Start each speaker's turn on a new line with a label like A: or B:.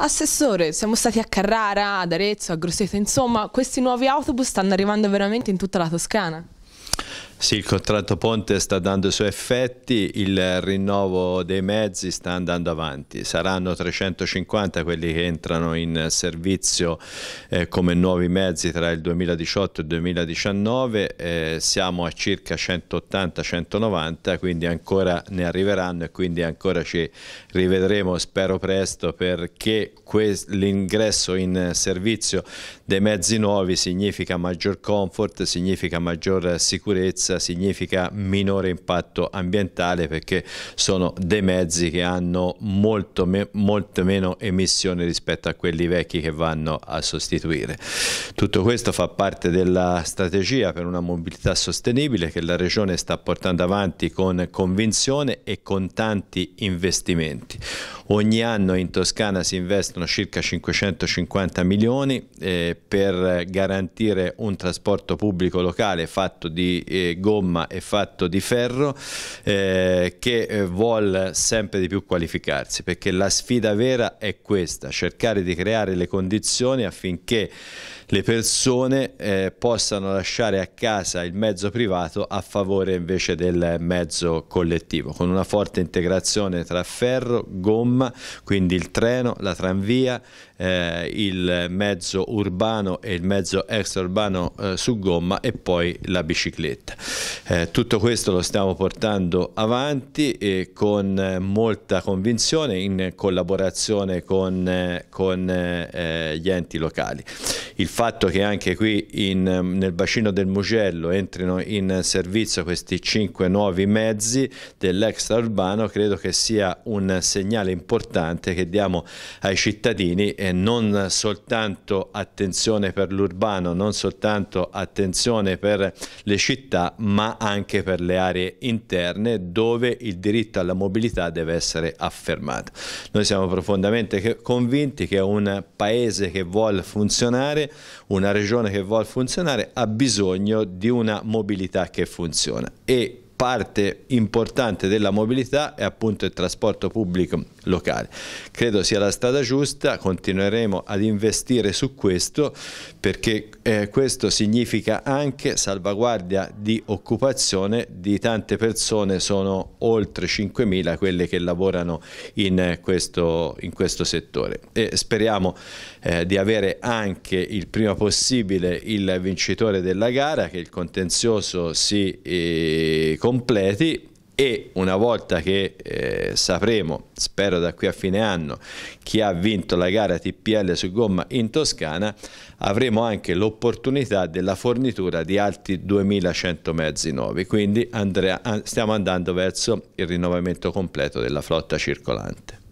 A: Assessore, siamo stati a Carrara, ad Arezzo, a Grosseto, insomma questi nuovi autobus stanno arrivando veramente in tutta la Toscana. Sì, il contratto Ponte sta dando i suoi effetti, il rinnovo dei mezzi sta andando avanti, saranno 350 quelli che entrano in servizio eh, come nuovi mezzi tra il 2018 e il 2019, eh, siamo a circa 180-190, quindi ancora ne arriveranno e quindi ancora ci rivedremo, spero presto, perché l'ingresso in servizio dei mezzi nuovi significa maggior comfort, significa maggior sicurezza sicurezza significa minore impatto ambientale perché sono dei mezzi che hanno molto, me molto meno emissioni rispetto a quelli vecchi che vanno a sostituire. Tutto questo fa parte della strategia per una mobilità sostenibile che la Regione sta portando avanti con convinzione e con tanti investimenti. Ogni anno in Toscana si investono circa 550 milioni eh, per garantire un trasporto pubblico locale fatto di eh, gomma e fatto di ferro eh, che eh, vuole sempre di più qualificarsi perché la sfida vera è questa, cercare di creare le condizioni affinché le persone eh, possano lasciare a casa il mezzo privato a favore invece del mezzo collettivo con una forte integrazione tra ferro, gomma programma, quindi il treno, la tranvia, eh, il mezzo urbano e il mezzo extraurbano eh, su gomma e poi la bicicletta. Eh, tutto questo lo stiamo portando avanti eh, con eh, molta convinzione in collaborazione con, eh, con gli enti locali. Il fatto che anche qui in, ehm, nel bacino del Mugello entrino in servizio questi cinque nuovi mezzi dell'extraurbano credo che sia un segnale importante importante che diamo ai cittadini e non soltanto attenzione per l'urbano, non soltanto attenzione per le città, ma anche per le aree interne dove il diritto alla mobilità deve essere affermato. Noi siamo profondamente convinti che un paese che vuole funzionare, una regione che vuole funzionare, ha bisogno di una mobilità che funziona e parte importante della mobilità è appunto il trasporto pubblico locale. Credo sia la strada giusta, continueremo ad investire su questo perché eh, questo significa anche salvaguardia di occupazione di tante persone, sono oltre 5.000 quelle che lavorano in questo, in questo settore e speriamo eh, di avere anche il prima possibile il vincitore della gara, che il contenzioso si eh, completi e una volta che eh, sapremo, spero da qui a fine anno, chi ha vinto la gara TPL su gomma in Toscana, avremo anche l'opportunità della fornitura di altri 2100 mezzi nuovi, quindi andrà, stiamo andando verso il rinnovamento completo della flotta circolante.